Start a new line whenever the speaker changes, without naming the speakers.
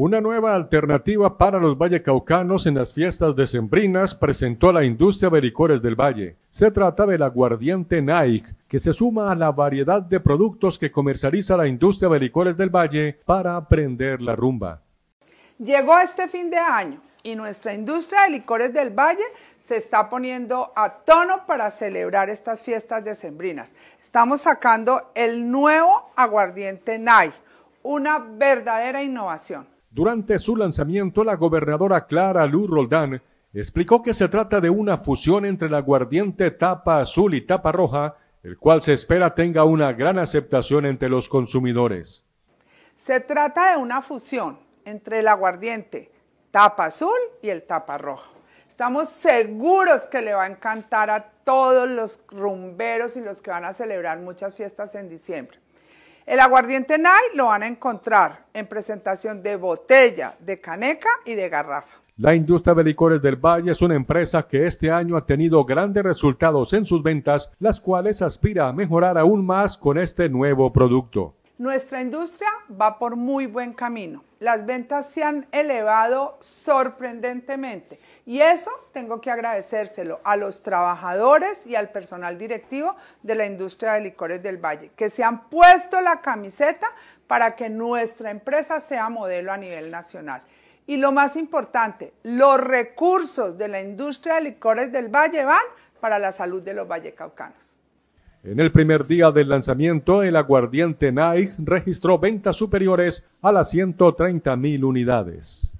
Una nueva alternativa para los vallecaucanos en las fiestas decembrinas presentó la industria de licores del Valle. Se trata del aguardiente Nike, que se suma a la variedad de productos que comercializa la industria de licores del Valle para aprender la rumba.
Llegó este fin de año y nuestra industria de licores del Valle se está poniendo a tono para celebrar estas fiestas decembrinas. Estamos sacando el nuevo aguardiente Nike, una verdadera innovación.
Durante su lanzamiento, la gobernadora Clara Lou Roldán explicó que se trata de una fusión entre la aguardiente tapa azul y tapa roja, el cual se espera tenga una gran aceptación entre los consumidores.
Se trata de una fusión entre el aguardiente tapa azul y el tapa roja. Estamos seguros que le va a encantar a todos los rumberos y los que van a celebrar muchas fiestas en diciembre. El aguardiente NAI lo van a encontrar en presentación de botella, de caneca y de garrafa.
La industria de licores del Valle es una empresa que este año ha tenido grandes resultados en sus ventas, las cuales aspira a mejorar aún más con este nuevo producto.
Nuestra industria va por muy buen camino. Las ventas se han elevado sorprendentemente y eso tengo que agradecérselo a los trabajadores y al personal directivo de la industria de licores del Valle, que se han puesto la camiseta para que nuestra empresa sea modelo a nivel nacional. Y lo más importante, los recursos de la industria de licores del Valle van para la salud de los vallecaucanos.
En el primer día del lanzamiento, el aguardiente Nike registró ventas superiores a las mil unidades.